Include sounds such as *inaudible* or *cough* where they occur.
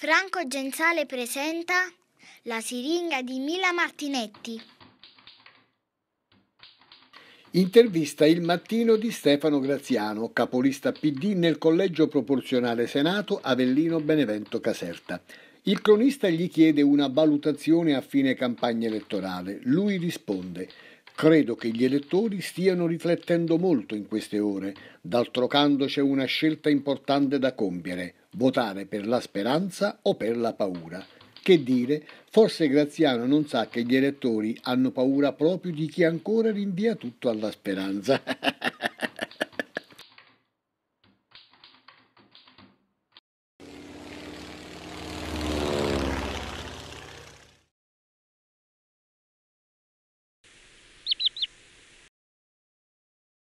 Franco Genzale presenta La siringa di Mila Martinetti. Intervista il mattino di Stefano Graziano, capolista PD nel collegio proporzionale Senato Avellino Benevento Caserta. Il cronista gli chiede una valutazione a fine campagna elettorale. Lui risponde Credo che gli elettori stiano riflettendo molto in queste ore, D'altro canto c'è una scelta importante da compiere, votare per la speranza o per la paura. Che dire, forse Graziano non sa che gli elettori hanno paura proprio di chi ancora rinvia tutto alla speranza. *laughs*